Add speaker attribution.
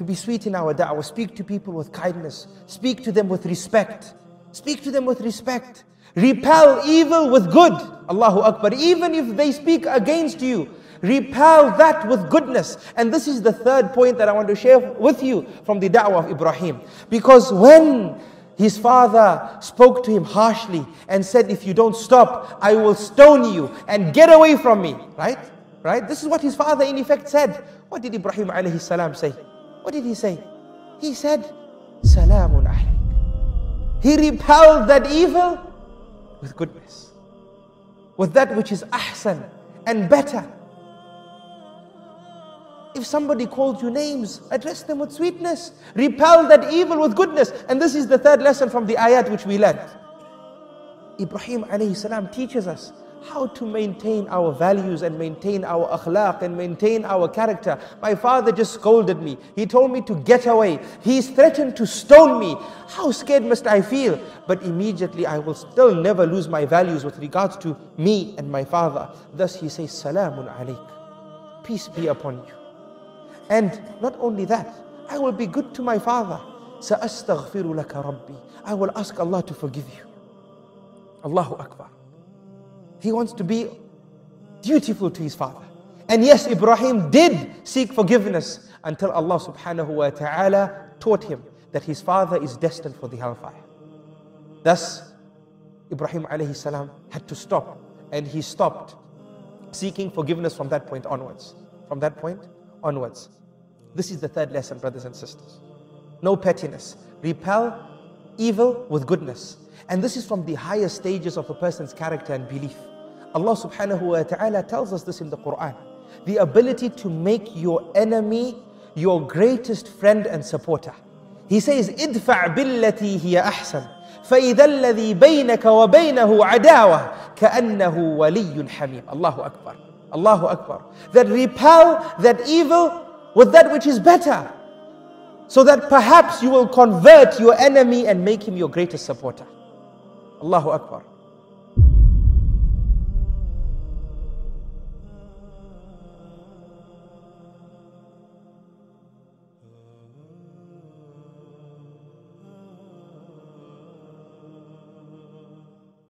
Speaker 1: to be sweet in our da'wah. Speak to people with kindness. Speak to them with respect. Speak to them with respect. Repel evil with good. Allahu Akbar. Even if they speak against you, repel that with goodness. And this is the third point that I want to share with you from the da'wah of Ibrahim. Because when his father spoke to him harshly and said, If you don't stop, I will stone you and get away from me. Right? Right? This is what his father in effect said. What did Ibrahim alayhi salam say? What did he say? He said, Salamun alayk. He repelled that evil with goodness, with that which is ahsan and better. If somebody called you names, address them with sweetness. Repel that evil with goodness. And this is the third lesson from the ayat which we learned. Ibrahim alayhi salam teaches us how to maintain our values and maintain our akhlaq and maintain our character. My father just scolded me. He told me to get away. He's threatened to stone me. How scared must I feel? But immediately I will still never lose my values with regards to me and my father. Thus he says, Salamun alaik. Peace be upon you. And not only that, I will be good to my father. سأستغفر لك ربي I will ask Allah to forgive you Allahu Akbar he wants to be dutiful to his father. And yes, Ibrahim did seek forgiveness until Allah subhanahu wa ta'ala taught him that his father is destined for the hellfire. Thus, Ibrahim alayhi salam had to stop and he stopped seeking forgiveness from that point onwards. From that point onwards. This is the third lesson, brothers and sisters. No pettiness. Repel evil with goodness. And this is from the higher stages of a person's character and belief. Allah subhanahu wa ta'ala tells us this in the Quran. The ability to make your enemy your greatest friend and supporter. He says, ادفع بالتي هي أحسن فإذا الذي بينك وبينه عداوة كأنه ولي حميم Allahu akbar. Allahu Akbar. That repel that evil with that which is better. So that perhaps you will convert your enemy and make him your greatest supporter. Allahu Akbar.